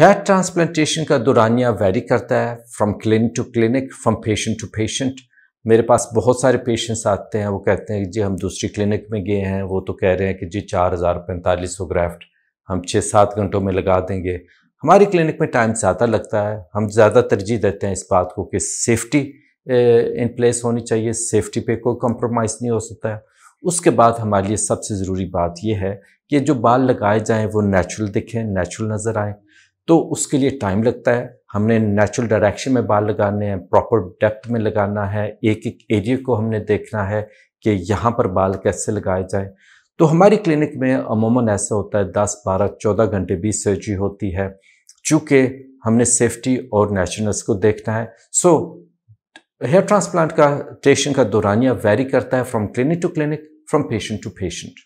hair transplantation का दुरानिया vary करता है from clinic to clinic from patient to patient मेरे पास बहुत सारे पेशेंट्स आते हैं वो कहते हैं जी हम दूसरी क्लिनिक में गए हैं वो तो कह रहे हैं कि जी चार हज़ार पैंतालीस सौ ग्राफ्ट हम छः सात घंटों में लगा देंगे हमारी क्लिनिक में टाइम ज़्यादा लगता है हम ज़्यादा तरजीह देते हैं इस बात को कि सेफ्टी इन प्लेस होनी चाहिए सेफ्टी पे कोई कॉम्प्रोमाइज़ नहीं हो सकता है उसके बाद हमारे लिए सबसे ज़रूरी बात यह है कि जो बाल लगाए जाएँ वो नेचुरल दिखें नेचुरल नज़र आएँ तो उसके लिए टाइम लगता है हमने नेचुरल डायरेक्शन में बाल लगाने हैं प्रॉपर डेप्थ में लगाना है एक एक एरिया को हमने देखना है कि यहाँ पर बाल कैसे लगाए जाए तो हमारी क्लिनिक में अमूमन ऐसा होता है दस बारह चौदह घंटे भी सर्जरी होती है चूँकि हमने सेफ्टी और नेचुरस को देखना है सो हेयर ट्रांसप्लांट का ट्रेशन का दौरानिया वेरी करता है from clinic to clinic from patient to patient